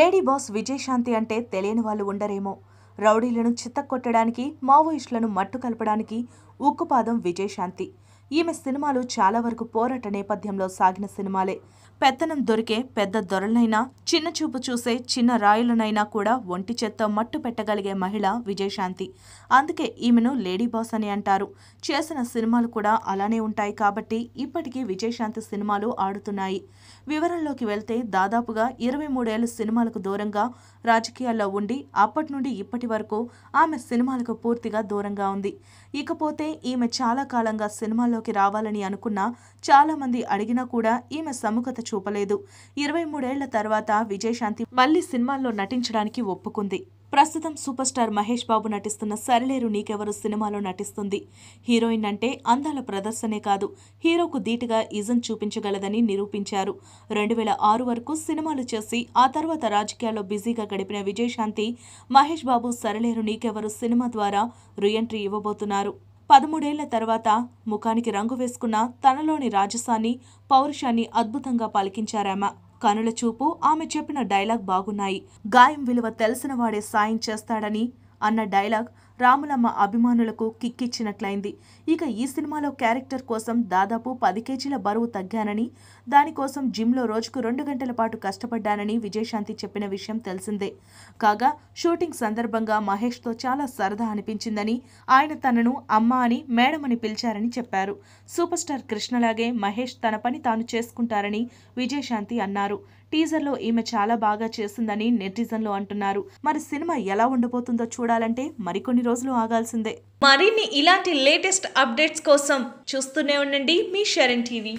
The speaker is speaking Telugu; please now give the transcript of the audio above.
లేడీ బాస్ విజయశాంతి అంటే తెలియని వాళ్ళు ఉండరేమో రౌడీలను చిత్తకొట్టడానికి మావోయిస్టులను మట్టు కలపడానికి ఉక్కుపాదం విజయశాంతి ఈమె సినిమాలు చాలా వరకు పోరాట నేపథ్యంలో సాగిన సినిమాలే పెత్తనం దొరికే పెద్ద దొరలనైనా చిన్న చూపు చూసే చిన్న రాయులనైనా కూడా ఒంటి చెత్త మట్టు పెట్టగలిగే మహిళ విజయశాంతి అందుకే ఈమెను లేడీ బాస్ అని అంటారు చేసిన సినిమాలు కూడా అలానే ఉంటాయి కాబట్టి ఇప్పటికీ విజయశాంతి సినిమాలు ఆడుతున్నాయి వివరంలోకి వెళ్తే దాదాపుగా ఇరవై మూడేళ్ల సినిమాలకు దూరంగా రాజకీయాల్లో ఉండి అప్పటి నుండి ఇప్పటి వరకు ఆమె సినిమాలకు పూర్తిగా దూరంగా ఉంది ఇకపోతే ఈమె చాలా కాలంగా సినిమాల్లో రంగంలోకి రావాలని అనుకున్నా చాలామంది అడిగినా కూడా ఈమె సముఖత చూపలేదు ఇరవై మూడేళ్ల తర్వాత విజయశాంతి మళ్లీ సినిమాల్లో నటించడానికి ఒప్పుకుంది ప్రస్తుతం సూపర్ స్టార్ మహేష్ బాబు నటిస్తున్న సరిలేరు నీకెవరు సినిమాలో నటిస్తుంది హీరోయిన్ అంటే అందాల ప్రదర్శనే కాదు హీరోకు ధీటుగా ఇజం చూపించగలదని నిరూపించారు రెండు వేల ఆరు వరకు సినిమాలు చేసి ఆ తర్వాత రాజకీయాల్లో బిజీగా గడిపిన విజయశాంతి మహేష్ బాబు సరిలేరు నీకెవరు సినిమా ద్వారా రీఎంట్రీ ఇవ్వబోతున్నారు పదమూడేళ్ల తర్వాత ముఖానికి రంగు వేసుకున్న తనలోని రాజసాన్ని పౌరుషాన్ని అద్భుతంగా పలికించారామ కనుల చూపు ఆమె చెప్పిన డైలాగ్ బాగున్నాయి గాయం విలువ తెలిసిన వాడే సాయం చేస్తాడని అన్న డైలాగ్ రాములమ్మ అభిమానులకు కిక్కిచ్చినట్లయింది ఇక ఈ సినిమాలో క్యారెక్టర్ కోసం దాదాపు పది కేజీల బరువు తగ్గానని దానికోసం జిమ్లో రోజుకు రెండు గంటల పాటు కష్టపడ్డానని విజయశాంతి చెప్పిన విషయం తెలిసిందే కాగా షూటింగ్ సందర్భంగా మహేష్తో చాలా సరదా అనిపించిందని ఆయన తనను అమ్మ అని మేడం అని పిలిచారని చెప్పారు సూపర్ స్టార్ కృష్ణలాగే మహేష్ తన పని తాను చేసుకుంటారని విజయశాంతి అన్నారు టీజర్లో ఈమె చాలా బాగా చేసిందని నెటిజన్లు అంటున్నారు మరి సినిమా ఎలా ఉండబోతుందో చూడాలంటే మరికొన్ని రోజులు ఆగాల్సిందే మరిన్ని ఇలాంటి లేటెస్ట్ అప్డేట్స్ కోసం చూస్తూనే ఉండండి మీ షరణ్ టీవీ